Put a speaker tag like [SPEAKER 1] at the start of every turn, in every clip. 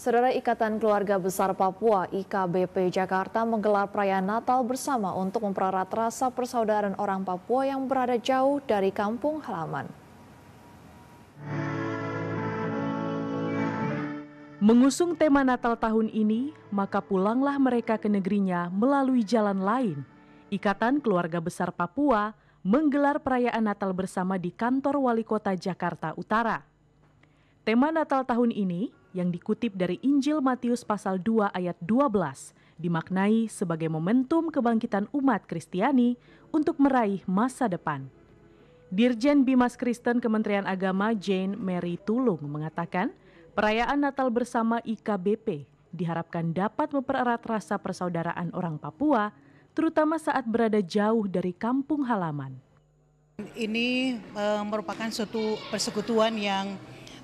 [SPEAKER 1] Saudara Ikatan Keluarga Besar Papua IKBP Jakarta menggelar perayaan Natal bersama untuk mempererat rasa persaudaraan orang Papua yang berada jauh dari kampung halaman. Mengusung tema Natal tahun ini, maka pulanglah mereka ke negerinya melalui jalan lain. Ikatan Keluarga Besar Papua menggelar perayaan Natal bersama di kantor Wali Kota Jakarta Utara. Tema Natal tahun ini yang dikutip dari Injil Matius pasal 2 ayat 12 dimaknai sebagai momentum kebangkitan umat Kristiani untuk meraih masa depan. Dirjen Bimas Kristen Kementerian Agama Jane Mary Tulung mengatakan, perayaan Natal bersama IKBP diharapkan dapat mempererat rasa persaudaraan orang Papua, terutama saat berada jauh dari kampung halaman.
[SPEAKER 2] Ini e, merupakan suatu persekutuan yang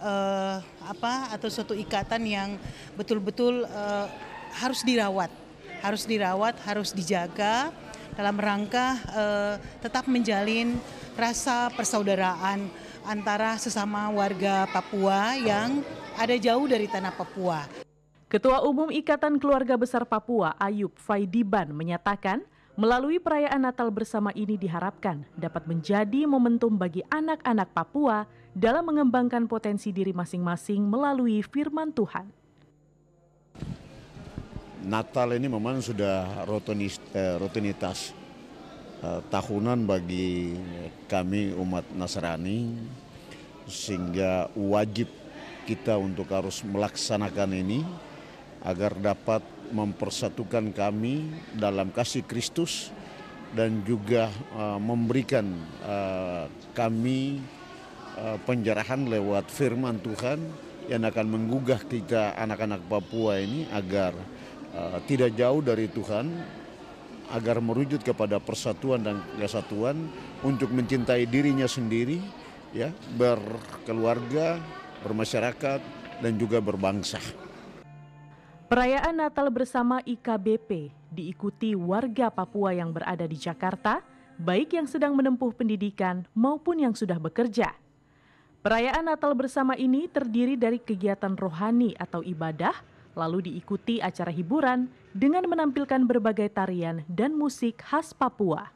[SPEAKER 2] uh, apa atau suatu ikatan yang betul-betul uh, harus dirawat, harus dirawat, harus dijaga dalam rangka uh, tetap menjalin rasa persaudaraan antara sesama warga Papua yang ada jauh dari tanah
[SPEAKER 1] Papua. Ketua Umum Ikatan Keluarga Besar Papua Ayub Faidiban menyatakan, Melalui perayaan Natal bersama ini diharapkan dapat menjadi momentum bagi anak-anak Papua dalam mengembangkan potensi diri masing-masing melalui firman Tuhan.
[SPEAKER 3] Natal ini memang sudah rutinis, eh, rutinitas eh, tahunan bagi kami umat Nasrani sehingga wajib kita untuk harus melaksanakan ini agar dapat mempersatukan kami dalam kasih Kristus dan juga uh, memberikan uh, kami uh, eh, penjarahan lewat firman Tuhan yang akan menggugah kita anak-anak Papua ini agar uh, tidak jauh dari Tuhan agar merujuk kepada persatuan dan kesatuan untuk mencintai dirinya sendiri ya berkeluarga bermasyarakat dan juga berbangsa
[SPEAKER 1] Perayaan Natal bersama IKBP diikuti warga Papua yang berada di Jakarta, baik yang sedang menempuh pendidikan maupun yang sudah bekerja. Perayaan Natal bersama ini terdiri dari kegiatan rohani atau ibadah, lalu diikuti acara hiburan dengan menampilkan berbagai tarian dan musik khas Papua.